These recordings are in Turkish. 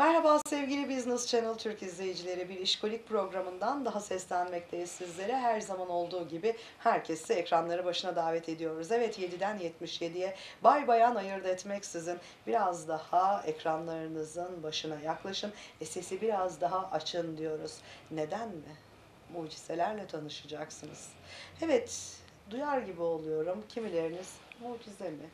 Merhaba sevgili Business Channel Türk izleyicileri. Bir işkolik programından daha seslenmekteyiz sizlere. Her zaman olduğu gibi herkesi ekranları başına davet ediyoruz. Evet 7'den 77'ye bay bayan ayırt etmek sizin. Biraz daha ekranlarınızın başına yaklaşın ve sesi biraz daha açın diyoruz. Neden mi? Mucizelerle tanışacaksınız. Evet duyar gibi oluyorum. Kimileriniz mucize mi?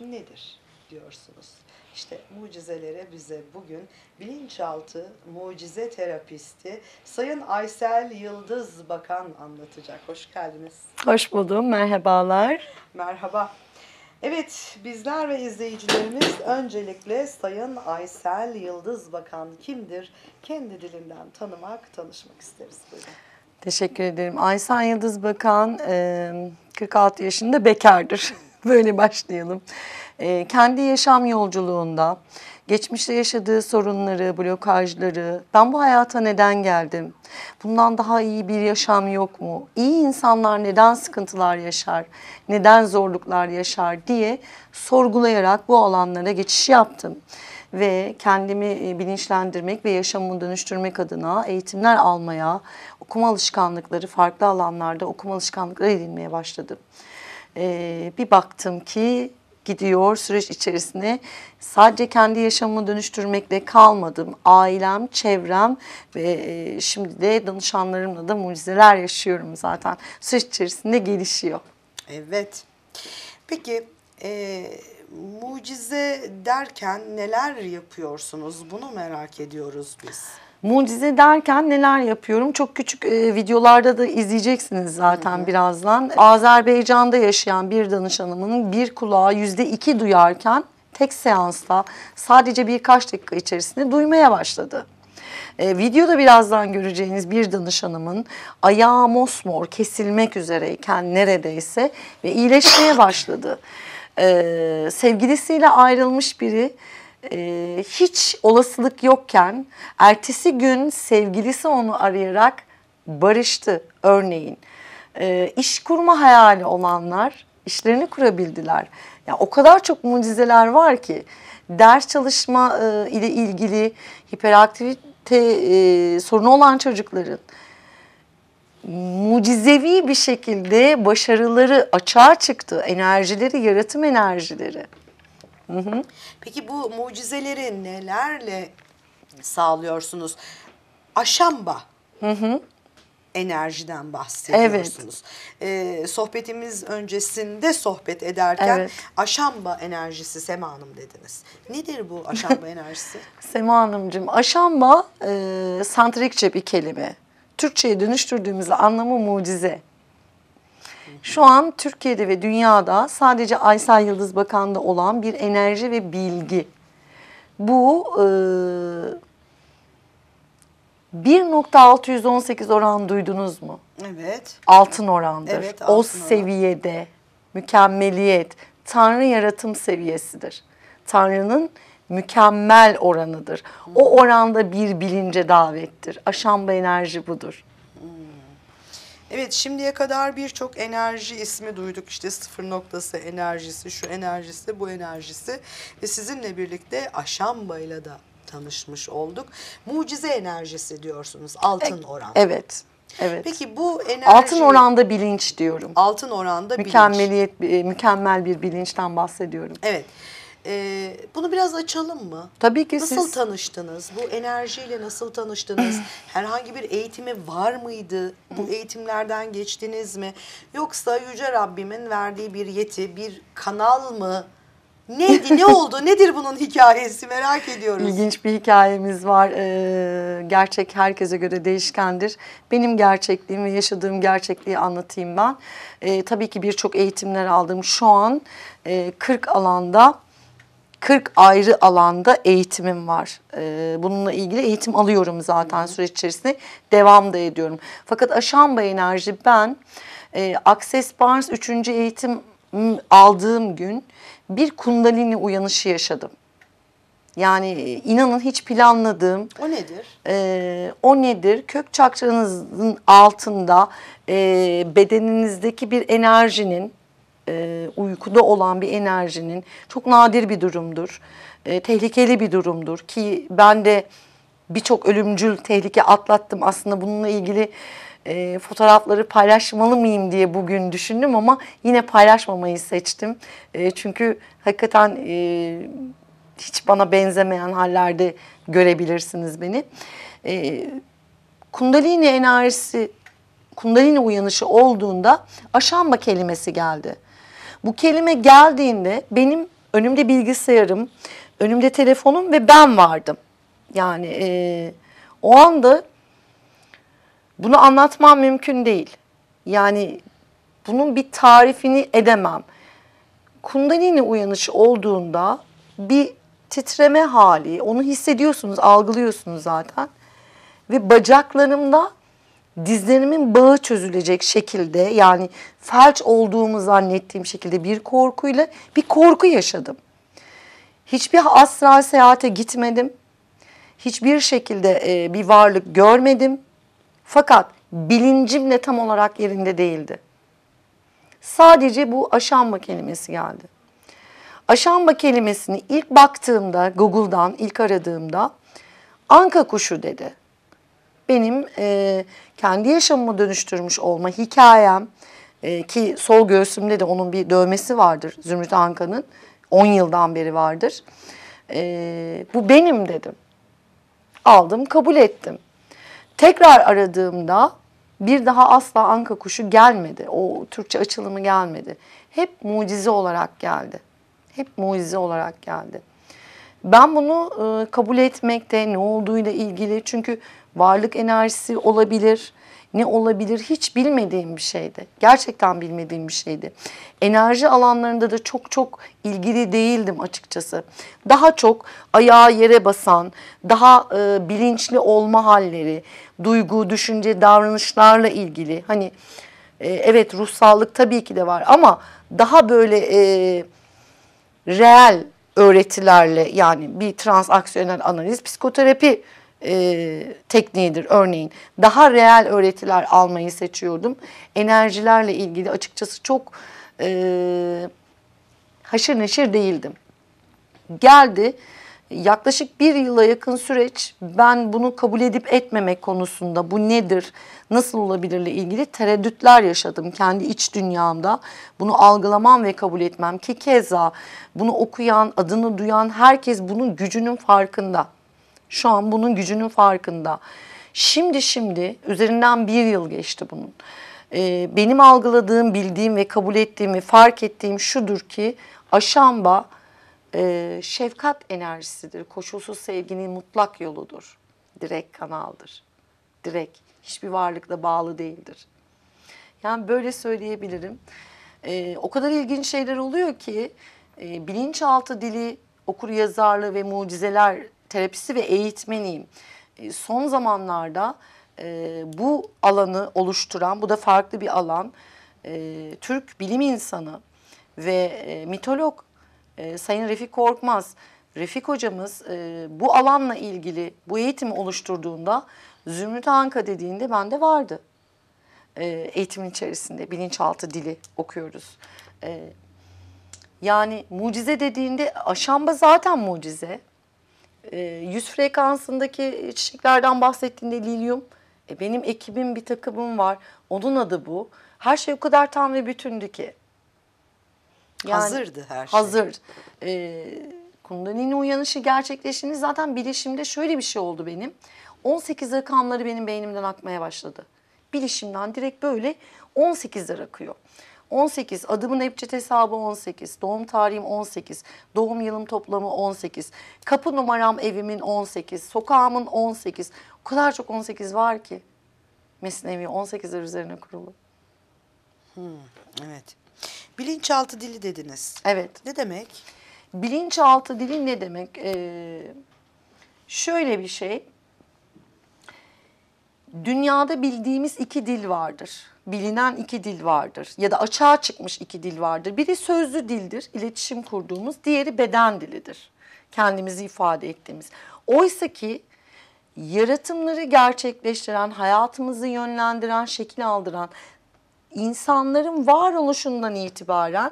Nedir? diyorsunuz. İşte mucizelere bize bugün bilinçaltı mucize terapisti Sayın Aysel Yıldız Bakan anlatacak. Hoş geldiniz. Hoş buldum. Merhabalar. Merhaba. Evet bizler ve izleyicilerimiz öncelikle Sayın Aysel Yıldız Bakan kimdir? Kendi dilinden tanımak, tanışmak isteriz. Buyurun. Teşekkür ederim. Aysel Yıldız Bakan 46 yaşında bekardır. Böyle başlayalım e, kendi yaşam yolculuğunda geçmişte yaşadığı sorunları, blokajları, ben bu hayata neden geldim? Bundan daha iyi bir yaşam yok mu? İyi insanlar neden sıkıntılar yaşar? Neden zorluklar yaşar diye sorgulayarak bu alanlara geçiş yaptım ve kendimi e, bilinçlendirmek ve yaşamımı dönüştürmek adına eğitimler almaya, okuma alışkanlıkları farklı alanlarda okuma alışkanlıkları edinmeye başladım. Ee, bir baktım ki gidiyor. Süreç içerisinde sadece kendi yaşamımı dönüştürmekle kalmadım. Ailem, çevrem ve e, şimdi de danışanlarımla da mucizeler yaşıyorum zaten. Süreç içerisinde gelişiyor. Evet. Peki e, mucize derken neler yapıyorsunuz? Bunu merak ediyoruz biz. Mucize derken neler yapıyorum? Çok küçük e, videolarda da izleyeceksiniz zaten Hı-hı. birazdan. Azerbaycan'da yaşayan bir danışanımın bir kulağı yüzde iki duyarken tek seansta sadece birkaç dakika içerisinde duymaya başladı. E, videoda birazdan göreceğiniz bir danışanımın ayağı mosmor kesilmek üzereyken neredeyse ve iyileşmeye başladı. E, sevgilisiyle ayrılmış biri e, hiç olasılık yokken ertesi gün sevgilisi onu arayarak barıştı örneğin. E, iş kurma hayali olanlar işlerini kurabildiler. Ya yani o kadar çok mucizeler var ki ders çalışma e, ile ilgili hiperaktivite e, sorunu olan çocukların mucizevi bir şekilde başarıları açığa çıktı. Enerjileri, yaratım enerjileri. Hı hı. Peki bu mucizeleri nelerle sağlıyorsunuz? Aşamba. Hı hı enerjiden bahsediyorsunuz. Evet. Ee, sohbetimiz öncesinde sohbet ederken evet. aşamba enerjisi Sema Hanım dediniz. Nedir bu aşamba enerjisi? Sema Hanımcığım aşamba e, santrikçe bir kelime. Türkçe'ye dönüştürdüğümüzde anlamı mucize. Şu an Türkiye'de ve dünyada sadece Aysel Yıldız Bakan'da olan bir enerji ve bilgi. Bu e, 1.618 oran duydunuz mu? Evet. Altın orandır. Evet, altın o seviyede mükemmeliyet, Tanrı yaratım seviyesidir. Tanrı'nın mükemmel oranıdır. O oranda bir bilince davettir. Aşamba enerji budur. Evet şimdiye kadar birçok enerji ismi duyduk. işte sıfır noktası enerjisi, şu enerjisi, bu enerjisi. Ve sizinle birlikte aşambayla da tanışmış olduk. Mucize enerjisi diyorsunuz altın oran. Evet. Evet. Peki bu enerji Altın oranda bilinç diyorum. altın oranda bilinç. mükemmeliyet e, mükemmel bir bilinçten bahsediyorum. Evet. Ee, bunu biraz açalım mı? Tabii ki nasıl siz... tanıştınız? Bu enerjiyle nasıl tanıştınız? Herhangi bir eğitimi var mıydı? Bu eğitimlerden geçtiniz mi? Yoksa Yüce Rabbimin verdiği bir yeti, bir kanal mı? Neydi, ne oldu, nedir bunun hikayesi merak ediyoruz. İlginç bir hikayemiz var. Ee, gerçek herkese göre değişkendir. Benim gerçekliğim ve yaşadığım gerçekliği anlatayım ben. Ee, tabii ki birçok eğitimler aldım. Şu an e, 40 alanda 40 ayrı alanda eğitimim var. Ee, bununla ilgili eğitim alıyorum zaten süreç içerisinde. Devam da ediyorum. Fakat Aşamba Enerji ben e, Access Bars 3. eğitim aldığım gün bir kundalini uyanışı yaşadım. Yani e, inanın hiç planladığım. O nedir? E, o nedir? Kök çakranızın altında e, bedeninizdeki bir enerjinin e, uykuda olan bir enerjinin çok nadir bir durumdur. E, tehlikeli bir durumdur ki ben de birçok ölümcül tehlike atlattım. Aslında bununla ilgili e, fotoğrafları paylaşmalı mıyım diye bugün düşündüm ama yine paylaşmamayı seçtim. E, çünkü hakikaten e, hiç bana benzemeyen hallerde görebilirsiniz beni. E, kundalini enerjisi, kundalini uyanışı olduğunda aşamba kelimesi geldi. Bu kelime geldiğinde benim önümde bilgisayarım, önümde telefonum ve ben vardım. Yani e, o anda bunu anlatmam mümkün değil. Yani bunun bir tarifini edemem. Kundalini uyanış olduğunda bir titreme hali, onu hissediyorsunuz, algılıyorsunuz zaten. Ve bacaklarımda dizlerimin bağı çözülecek şekilde yani felç olduğumu zannettiğim şekilde bir korkuyla bir korku yaşadım. Hiçbir astral seyahate gitmedim. Hiçbir şekilde e, bir varlık görmedim. Fakat bilincim bilincimle tam olarak yerinde değildi. Sadece bu aşanma kelimesi geldi. Aşamba kelimesini ilk baktığımda Google'dan ilk aradığımda anka kuşu dedi benim e, kendi yaşamımı dönüştürmüş olma hikayem e, ki sol göğsümde de onun bir dövmesi vardır Zümrüt Anka'nın 10 yıldan beri vardır. E, bu benim dedim. Aldım, kabul ettim. Tekrar aradığımda bir daha asla anka kuşu gelmedi. O Türkçe açılımı gelmedi. Hep mucize olarak geldi. Hep mucize olarak geldi. Ben bunu e, kabul etmekte ne olduğuyla ilgili çünkü varlık enerjisi olabilir. Ne olabilir hiç bilmediğim bir şeydi. Gerçekten bilmediğim bir şeydi. Enerji alanlarında da çok çok ilgili değildim açıkçası. Daha çok ayağa yere basan, daha e, bilinçli olma halleri, duygu, düşünce, davranışlarla ilgili. Hani e, evet ruhsallık tabii ki de var ama daha böyle e, reel öğretilerle yani bir transaksiyonel analiz psikoterapi e, tekniğidir örneğin. Daha reel öğretiler almayı seçiyordum. Enerjilerle ilgili açıkçası çok e, haşır neşir değildim. Geldi yaklaşık bir yıla yakın süreç ben bunu kabul edip etmemek konusunda bu nedir, nasıl olabilirle ilgili tereddütler yaşadım kendi iç dünyamda. Bunu algılamam ve kabul etmem ki keza bunu okuyan, adını duyan herkes bunun gücünün farkında. Şu an bunun gücünün farkında. Şimdi şimdi üzerinden bir yıl geçti bunun. Ee, benim algıladığım, bildiğim ve kabul ettiğimi fark ettiğim şudur ki aşamba e, şefkat enerjisidir. Koşulsuz sevginin mutlak yoludur. Direkt kanaldır. Direkt. Hiçbir varlıkla bağlı değildir. Yani böyle söyleyebilirim. Ee, o kadar ilginç şeyler oluyor ki e, bilinçaltı dili okur yazarlığı ve mucizeler terapisi ve eğitmeniyim. E, son zamanlarda e, bu alanı oluşturan, bu da farklı bir alan, e, Türk bilim insanı ve e, mitolog e, Sayın Refik Korkmaz, Refik hocamız e, bu alanla ilgili bu eğitimi oluşturduğunda Zümrüt Anka dediğinde bende vardı. E, eğitimin içerisinde bilinçaltı dili okuyoruz. E, yani mucize dediğinde aşamba zaten mucize. E, ee, 100 frekansındaki çiçeklerden bahsettiğinde lilyum. E, benim ekibim bir takımım var. Onun adı bu. Her şey o kadar tam ve bütündü ki. Yani, Hazırdı her şey. Hazır. E, ee, Kundalini uyanışı gerçekleştiğinde zaten bilişimde şöyle bir şey oldu benim. 18 rakamları benim beynimden akmaya başladı. Bilişimden direkt böyle 18'ler akıyor. 18, adımın Epcet hesabı 18, doğum tarihim 18, doğum yılım toplamı 18, kapı numaram evimin 18, sokağımın 18. O kadar çok 18 var ki. Mesnevi 18'ler üzerine kurulu. Hmm, evet. Bilinçaltı dili dediniz. Evet. Ne demek? Bilinçaltı dili ne demek? Ee, şöyle bir şey. Dünyada bildiğimiz iki dil vardır bilinen iki dil vardır ya da açığa çıkmış iki dil vardır. Biri sözlü dildir, iletişim kurduğumuz, diğeri beden dilidir. Kendimizi ifade ettiğimiz. Oysa ki yaratımları gerçekleştiren, hayatımızı yönlendiren, şekil aldıran insanların varoluşundan itibaren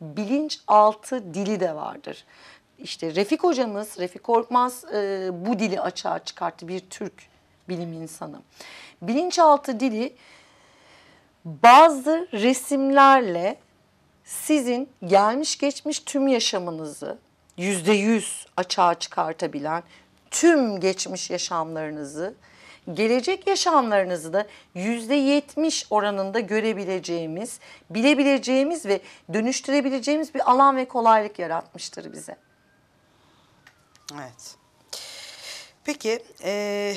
bilinçaltı dili de vardır. İşte Refik hocamız, Refik Korkmaz e, bu dili açığa çıkarttı bir Türk bilim insanı. Bilinçaltı dili bazı resimlerle sizin gelmiş geçmiş tüm yaşamınızı yüzde yüz açığa çıkartabilen tüm geçmiş yaşamlarınızı gelecek yaşamlarınızı da yüzde yetmiş oranında görebileceğimiz, bilebileceğimiz ve dönüştürebileceğimiz bir alan ve kolaylık yaratmıştır bize. Evet. Peki e,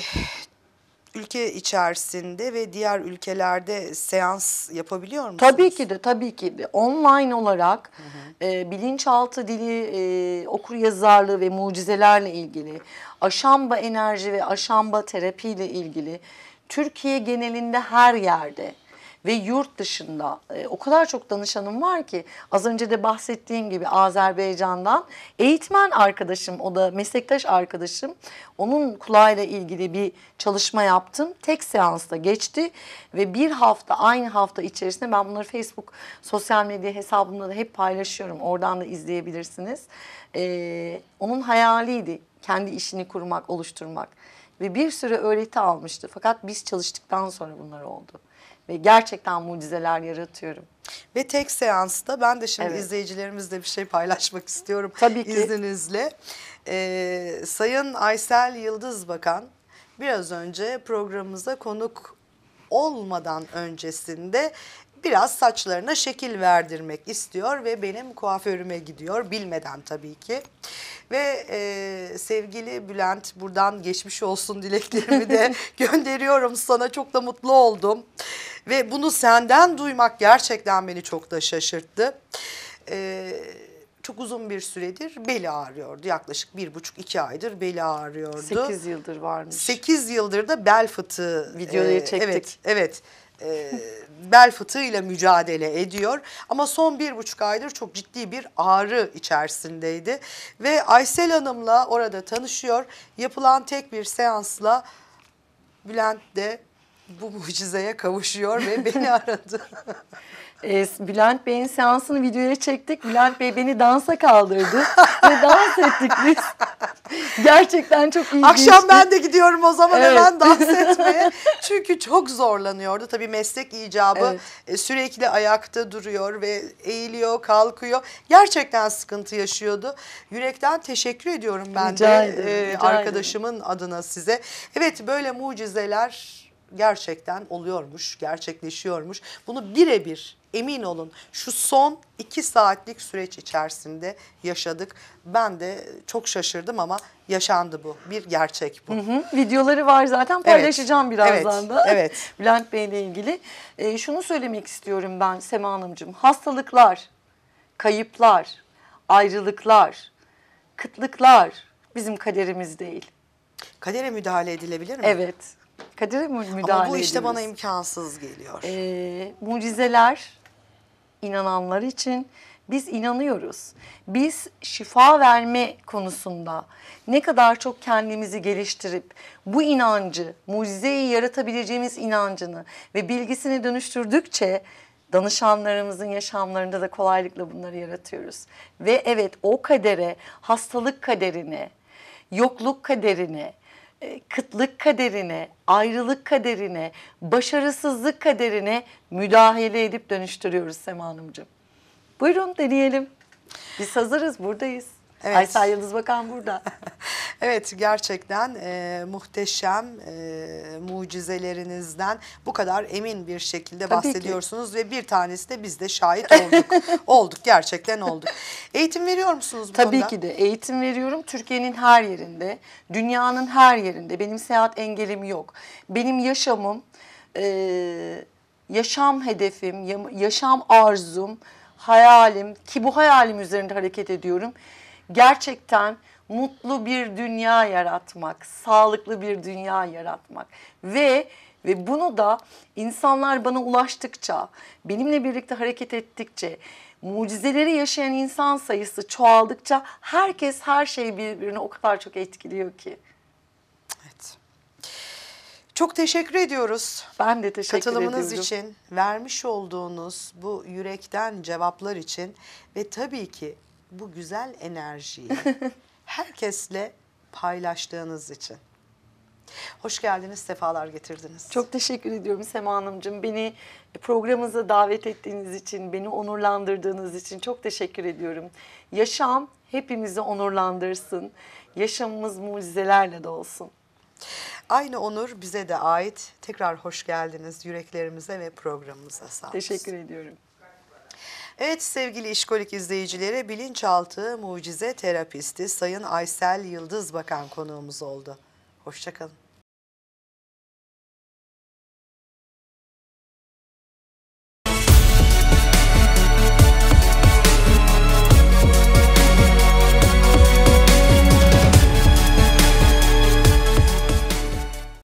ülke içerisinde ve diğer ülkelerde seans yapabiliyor musunuz? Tabii ki de tabii ki de. Online olarak hı hı. E, bilinçaltı dili, e, okur yazarlığı ve mucizelerle ilgili, aşamba enerji ve aşamba terapiyle ilgili Türkiye genelinde her yerde ve yurt dışında e, o kadar çok danışanım var ki az önce de bahsettiğim gibi Azerbaycan'dan eğitmen arkadaşım o da meslektaş arkadaşım onun kulağıyla ilgili bir çalışma yaptım. Tek seansta geçti ve bir hafta aynı hafta içerisinde ben bunları Facebook sosyal medya hesabımda da hep paylaşıyorum. Oradan da izleyebilirsiniz. E, onun hayaliydi kendi işini kurmak, oluşturmak ve bir sürü öğreti almıştı. Fakat biz çalıştıktan sonra bunlar oldu ve gerçekten mucizeler yaratıyorum. Ve tek seansta ben de şimdi evet. izleyicilerimizle bir şey paylaşmak istiyorum. Tabii ki. İzninizle. Ee, Sayın Aysel Yıldız Bakan biraz önce programımıza konuk olmadan öncesinde biraz saçlarına şekil verdirmek istiyor ve benim kuaförüme gidiyor bilmeden tabii ki. Ve e, sevgili Bülent buradan geçmiş olsun dileklerimi de gönderiyorum sana çok da mutlu oldum. Ve bunu senden duymak gerçekten beni çok da şaşırttı. Ee, çok uzun bir süredir beli ağrıyordu. Yaklaşık bir buçuk iki aydır beli ağrıyordu. Sekiz yıldır varmış. Sekiz yıldır da bel fıtığı. Videoyu e, çektik. Evet, evet. E, bel fıtığıyla mücadele ediyor. Ama son bir buçuk aydır çok ciddi bir ağrı içerisindeydi. Ve Aysel Hanım'la orada tanışıyor. Yapılan tek bir seansla Bülent de bu mucizeye kavuşuyor ve beni aradı. E, Bülent Bey'in seansını videoya çektik. Bülent Bey beni dansa kaldırdı ve dans ettik biz. Gerçekten çok iyi. Akşam ben de gidiyorum o zaman evet. hemen dans etmeye. Çünkü çok zorlanıyordu. Tabii meslek icabı evet. E, sürekli ayakta duruyor ve eğiliyor, kalkıyor. Gerçekten sıkıntı yaşıyordu. Yürekten teşekkür ediyorum ben rica de ederim, e, arkadaşımın ederim. adına size. Evet böyle mucizeler gerçekten oluyormuş, gerçekleşiyormuş. Bunu birebir emin olun şu son iki saatlik süreç içerisinde yaşadık. Ben de çok şaşırdım ama yaşandı bu. Bir gerçek bu. Hı hı. Videoları var zaten paylaşacağım evet. birazdan evet. da. Evet. Bülent Bey ile ilgili. E, şunu söylemek istiyorum ben Sema Hanımcığım. Hastalıklar, kayıplar, ayrılıklar, kıtlıklar bizim kaderimiz değil. Kadere müdahale edilebilir mi? Evet kadere müdahale ediyoruz. Ama bu işte ediyoruz. bana imkansız geliyor. Ee, mucizeler inananlar için biz inanıyoruz. Biz şifa verme konusunda ne kadar çok kendimizi geliştirip bu inancı, mucizeyi yaratabileceğimiz inancını ve bilgisini dönüştürdükçe danışanlarımızın yaşamlarında da kolaylıkla bunları yaratıyoruz. Ve evet o kadere, hastalık kaderine, yokluk kaderine, e, kıtlık kaderine, ayrılık kaderine, başarısızlık kaderine müdahale edip dönüştürüyoruz Sema Hanımcığım. Buyurun deneyelim. Biz hazırız, buradayız. Evet. Aysel Yıldız Bakan burada. Evet gerçekten e, muhteşem e, mucizelerinizden bu kadar emin bir şekilde Tabii bahsediyorsunuz ki. ve bir tanesi de biz de şahit olduk. olduk gerçekten olduk. Eğitim veriyor musunuz bu Tabii konuda? ki de eğitim veriyorum. Türkiye'nin her yerinde, dünyanın her yerinde. Benim seyahat engelim yok. Benim yaşamım, e, yaşam hedefim, yaşam arzum, hayalim ki bu hayalim üzerinde hareket ediyorum. Gerçekten mutlu bir dünya yaratmak, sağlıklı bir dünya yaratmak ve ve bunu da insanlar bana ulaştıkça, benimle birlikte hareket ettikçe, mucizeleri yaşayan insan sayısı çoğaldıkça herkes her şeyi birbirine o kadar çok etkiliyor ki. Evet. Çok teşekkür ediyoruz. Ben de teşekkür Katılımınız ediyorum. için, vermiş olduğunuz bu yürekten cevaplar için ve tabii ki bu güzel enerjiyi herkesle paylaştığınız için. Hoş geldiniz, sefalar getirdiniz. Çok teşekkür ediyorum Sema Hanımcığım. Beni programınıza davet ettiğiniz için, beni onurlandırdığınız için çok teşekkür ediyorum. Yaşam hepimizi onurlandırsın. Yaşamımız mucizelerle de olsun. Aynı onur bize de ait. Tekrar hoş geldiniz yüreklerimize ve programımıza sağ olun. Teşekkür ediyorum. Evet sevgili işkolik izleyicilere bilinçaltı mucize terapisti Sayın Aysel Yıldız Bakan konuğumuz oldu. Hoşçakalın.